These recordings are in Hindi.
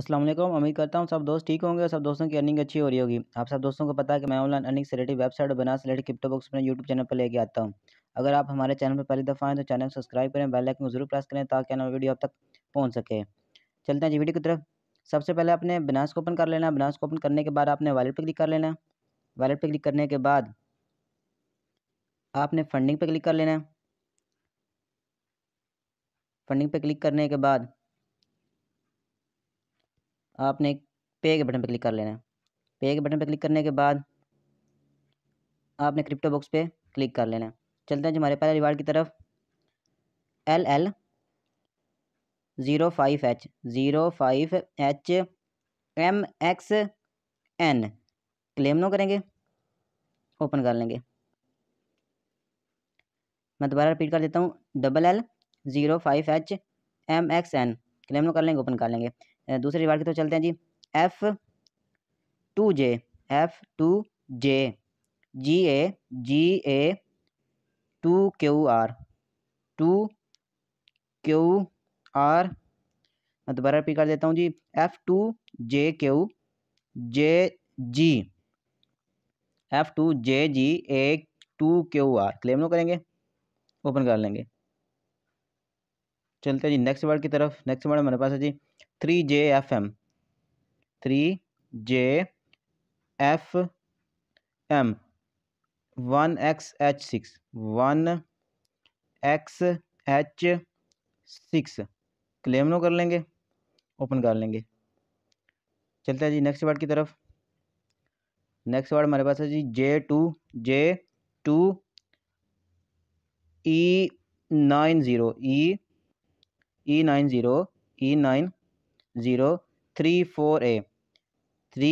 असलम उम्मीद करता हूँ सब दोस्त ठीक होंगे सब दोस्तों की अर्निंग अच्छी हो रही होगी आप सब दोस्तों को पता है कि मैं ऑनलाइन अर्निंग से रिलेटेड वेबसाइट बना से रिलेटेड क्रिप्टो बॉक्स अपने यूट्यूब चैनल पर लेके आता हूँ अगर आप हमारे चैनल पर पहली दफ़ा आएँ तो चैनल को सब्सक्राइब करें बेल आइकन को जरूर प्रेस करें ताकि नई वीडियो आप तक पहुँच सके चलते हैं जी वीडियो की तरफ सबसे पहले आपने बनास को ओपन कर लेना बनास को ओपन करने के बाद आपने वॉलेट पर क्लिक कर लेना वॉलेट पर क्लिक करने के बाद आपने फंडिंग पर क्लिक कर लेना फंडिंग पर क्लिक करने के बाद आपने पे के बटन पर क्लिक कर लेना है पे के बटन पर क्लिक करने के बाद आपने क्रिप्टो बॉक्स पे क्लिक कर लेना है चलते हैं जो हमारे पहले रिवार्ड की तरफ L L zero five H zero five H M X N claim now करेंगे ओपन कर लेंगे मैं दोबारा रिपीट कर देता हूँ double L zero five H M X N claim कर लेंगे ओपन कर लेंगे दूसरे रिवार्ड की तो चलते हैं G F two J F two J G A G A two Q R two Q R मैं दोबारा रिपीट कर देता हूँ G F two J Q J G F two J G A two Q R claim now करेंगे ओपन कर लेंगे चलते हैं जी नेक्स्ट वर्ड की तरफ नेक्स्ट वर्ड हमारे पास है G three J F M three J F M one X H six one X H six claim now कर लेंगे ओपन कर लेंगे चलते हैं जी नेक्स्ट वर्ड की तरफ नेक्स्ट वर्ड हमारे पास है G J two J two E nine zero E E nine zero E nine zero three four A three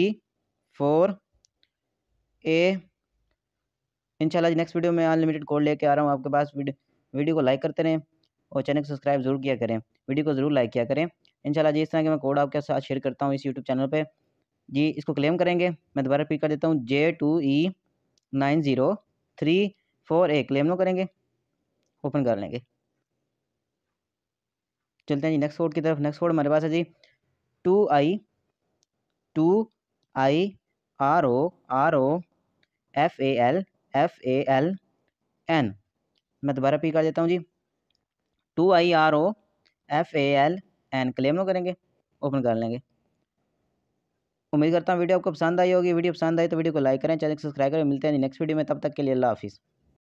four A इंशाल्लाह नेक्स्ट वीडियो में अनलिमिटेड कोड लेके आ रहा हूँ आपके पास वीडियो, वीडियो को लाइक करते रहें और चैनल को सब्सक्राइब जरूर किया करें वीडियो को जरूर लाइक किया करें इंशाल्लाह जी इस तरह के मैं कोड आपके साथ शेयर करता हूँ इस यूट्यूब चैनल पर जी इसको क्लेम करेंगे मैं दोबारा रिपीट कर देता हूँ J two E nine zero three four A claim now करेंगे ओपन कर लेंगे चलते हैं जी नेक्स्ट वर्ड की तरफ नेक्स्ट वर्ड हमारे पास है G two I two I R O R O F A L F A L N मैं दोबारा पी कर देता हूँ G two I R O F A L N claim now करेंगे ओपन कर लेंगे उम्मीद करता हूँ वीडियो आपको पसंद आई होगी वीडियो पसंद आई तो वीडियो को लाइक करें चैनल को सब्सक्राइब करें मिलते हैं नेक्स्ट वीडियो में तब तक के लिए अल्लाह हाफिज़